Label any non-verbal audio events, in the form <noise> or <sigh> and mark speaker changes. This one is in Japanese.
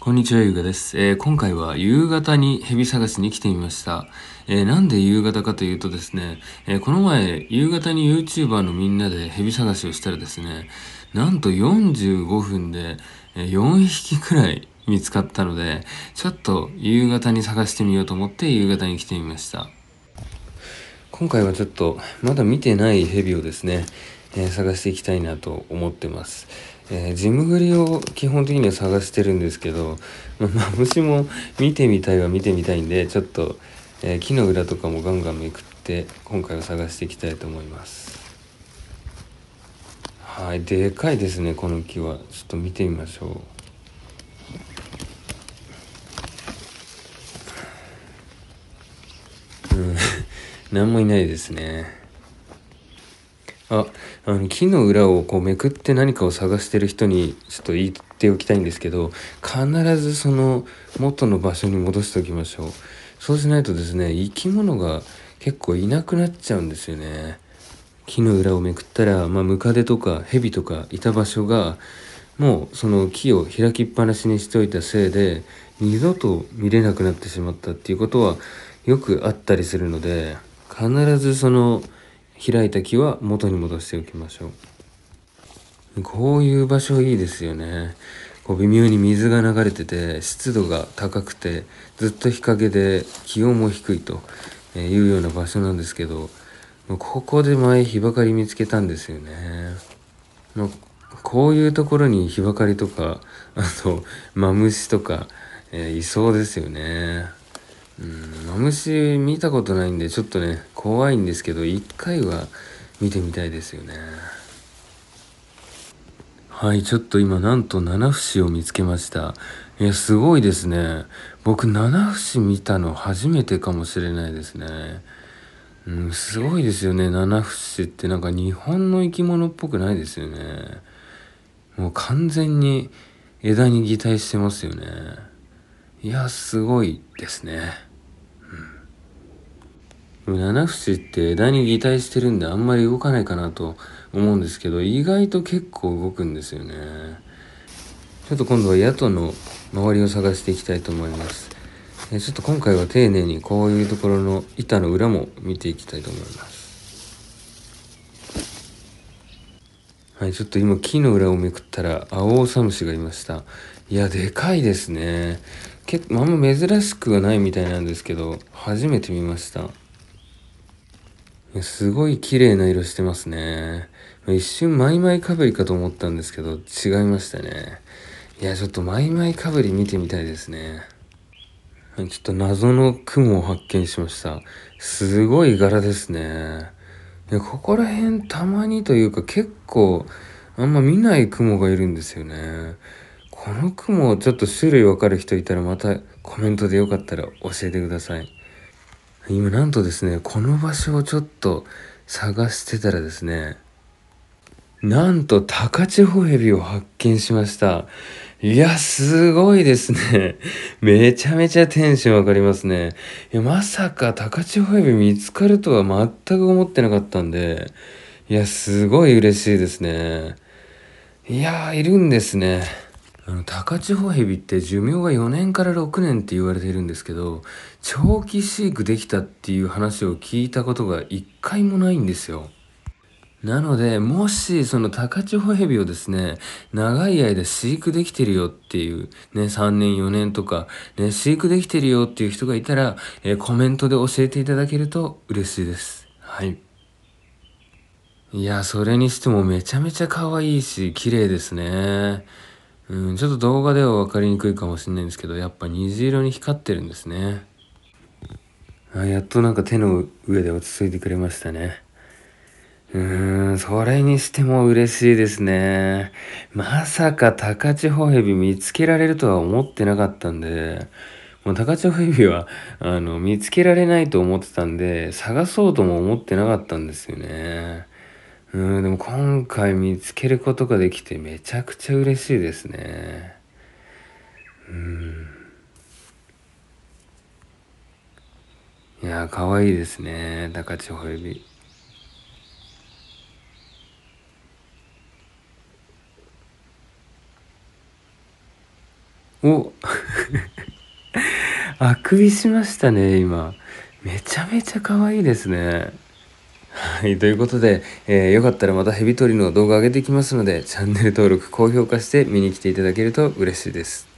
Speaker 1: こんにちは、ゆうがです、えー、今回は夕方にヘビ探しに来てみました。えー、なんで夕方かというとですね、えー、この前、夕方に YouTuber のみんなでヘビ探しをしたらですね、なんと45分で4匹くらい見つかったので、ちょっと夕方に探してみようと思って夕方に来てみました。今回はちょっとまだ見てないヘビをですね、え探していきたいなと思ってます。えー、ジムグリを基本的には探してるんですけど、まあ、マも見てみたいは見てみたいんで、ちょっと、えー、木の裏とかもガンガンめくって、今回は探していきたいと思います。はい、でかいですね、この木は。ちょっと見てみましょう。うん、<laughs> 何もいないですね。ああの木の裏をこうめくって何かを探してる人にちょっと言っておきたいんですけど必ずその元の場所に戻しておきましょうそうしないとですね生き物が結構いなくなっちゃうんですよね木の裏をめくったら、まあ、ムカデとかヘビとかいた場所がもうその木を開きっぱなしにしておいたせいで二度と見れなくなってしまったっていうことはよくあったりするので必ずその開いた木は元に戻しておきましょうこういう場所いいですよねこう微妙に水が流れてて湿度が高くてずっと日陰で気温も低いというような場所なんですけどここで前日ばかり見つけたんですよねこういうところに日ばかりとかあとマムシとか、えー、いそうですよねうんマムシ見たことないんでちょっとね怖いんですけど一回は見てみたいですよねはいちょっと今なんと七節を見つけましたいやすごいですね僕七節見たの初めてかもしれないですねうん、すごいですよね七節ってなんか日本の生き物っぽくないですよねもう完全に枝に擬態してますよねいやすごいですね七節って枝に擬態してるんであんまり動かないかなと思うんですけど意外と結構動くんですよねちょっと今度は野党の周りを探していきたいと思いますちょっと今回は丁寧にこういうところの板の裏も見ていきたいと思いますはいちょっと今木の裏をめくったらアオオサムシがいましたいやでかいですね結構あんま珍しくはないみたいなんですけど初めて見ましたすごい綺麗な色してますね。一瞬マイマイかぶりかと思ったんですけど、違いましたね。いや、ちょっとマイマイかぶり見てみたいですね。ちょっと謎の雲を発見しました。すごい柄ですね。でここら辺たまにというか結構あんま見ない雲がいるんですよね。この雲をちょっと種類わかる人いたらまたコメントでよかったら教えてください。今なんとですね、この場所をちょっと探してたらですね、なんと高千穂エビを発見しました。いや、すごいですね。めちゃめちゃテンション上がりますね。いや、まさか高千穂エビ見つかるとは全く思ってなかったんで、いや、すごい嬉しいですね。いやー、いるんですね。あの高千穂蛇って寿命が4年から6年って言われているんですけど長期飼育できたっていう話を聞いたことが一回もないんですよなのでもしその高千穂蛇をですね長い間飼育できてるよっていうね3年4年とか、ね、飼育できてるよっていう人がいたら、えー、コメントで教えていただけると嬉しいですはいいやそれにしてもめちゃめちゃ可愛いし綺麗ですねうん、ちょっと動画では分かりにくいかもしれないんですけど、やっぱ虹色に光ってるんですね。あやっとなんか手の上で落ち着いてくれましたね。うーん、それにしても嬉しいですね。まさか高千穂蛇見つけられるとは思ってなかったんで、もう高千穂蛇は、あの、見つけられないと思ってたんで、探そうとも思ってなかったんですよね。うんでも今回見つけることができてめちゃくちゃ嬉しいですねうんいやー可愛いですね高千穂エビお <laughs> あくびしましたね今めちゃめちゃ可愛いですねはい、ということで、えー、よかったらまたヘビ取りの動画上げていきますので、チャンネル登録、高評価して見に来ていただけると嬉しいです。